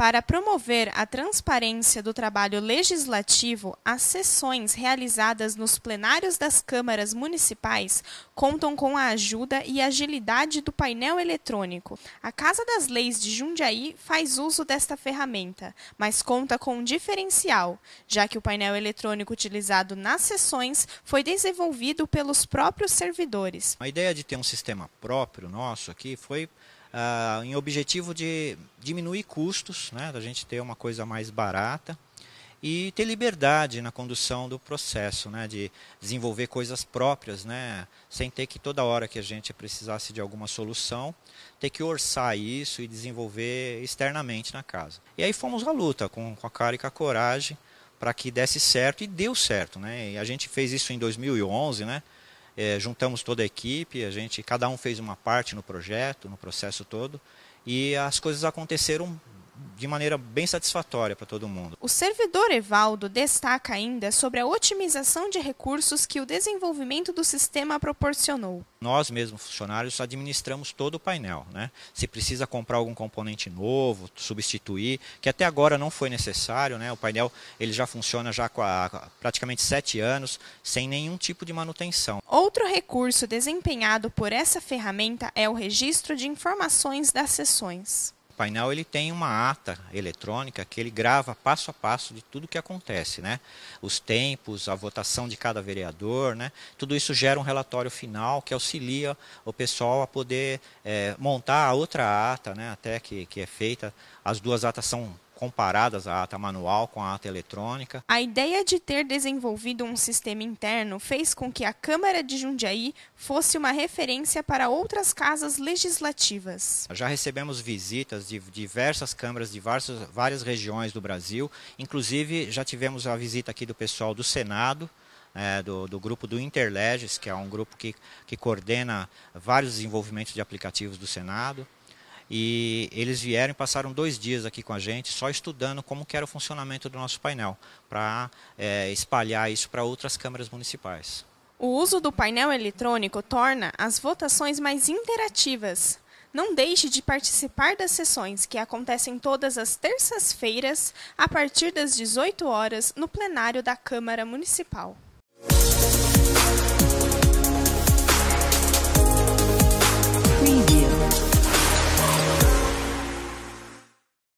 para promover a transparência do trabalho legislativo, as sessões realizadas nos plenários das câmaras municipais contam com a ajuda e agilidade do painel eletrônico. A Casa das Leis de Jundiaí faz uso desta ferramenta, mas conta com um diferencial, já que o painel eletrônico utilizado nas sessões foi desenvolvido pelos próprios servidores. A ideia de ter um sistema próprio nosso aqui foi ah, em objetivo de diminuir custos, né, da gente ter uma coisa mais barata e ter liberdade na condução do processo, né, de desenvolver coisas próprias, né, sem ter que toda hora que a gente precisasse de alguma solução, ter que orçar isso e desenvolver externamente na casa. E aí fomos à luta com, com a cara e com a coragem para que desse certo e deu certo, né? E a gente fez isso em 2011, né? É, juntamos toda a equipe, a gente, cada um fez uma parte no projeto, no processo todo, e as coisas aconteceram de maneira bem satisfatória para todo mundo. O servidor Evaldo destaca ainda sobre a otimização de recursos que o desenvolvimento do sistema proporcionou. Nós mesmos, funcionários, administramos todo o painel. Né? Se precisa comprar algum componente novo, substituir, que até agora não foi necessário, né? o painel ele já funciona já há praticamente sete anos, sem nenhum tipo de manutenção. Outro recurso desempenhado por essa ferramenta é o registro de informações das sessões painel ele tem uma ata eletrônica que ele grava passo a passo de tudo que acontece, né? Os tempos, a votação de cada vereador, né? Tudo isso gera um relatório final que auxilia o pessoal a poder é, montar a outra ata, né? Até que, que é feita. As duas atas são comparadas a ata manual com a ata eletrônica. A ideia de ter desenvolvido um sistema interno fez com que a Câmara de Jundiaí fosse uma referência para outras casas legislativas. Já recebemos visitas de diversas câmaras de várias, várias regiões do Brasil, inclusive já tivemos a visita aqui do pessoal do Senado. É, do, do, grupo do Interleges, que é um grupo que, que coordena vários desenvolvimentos de aplicativos do Senado. E eles vieram e passaram dois dias aqui com a gente, só estudando como era o funcionamento do nosso painel, para é, espalhar isso para outras câmaras municipais. O uso do painel eletrônico torna as votações mais interativas. Não deixe de participar das sessões que acontecem todas as terças-feiras, a partir das 18 horas, no plenário da Câmara Municipal.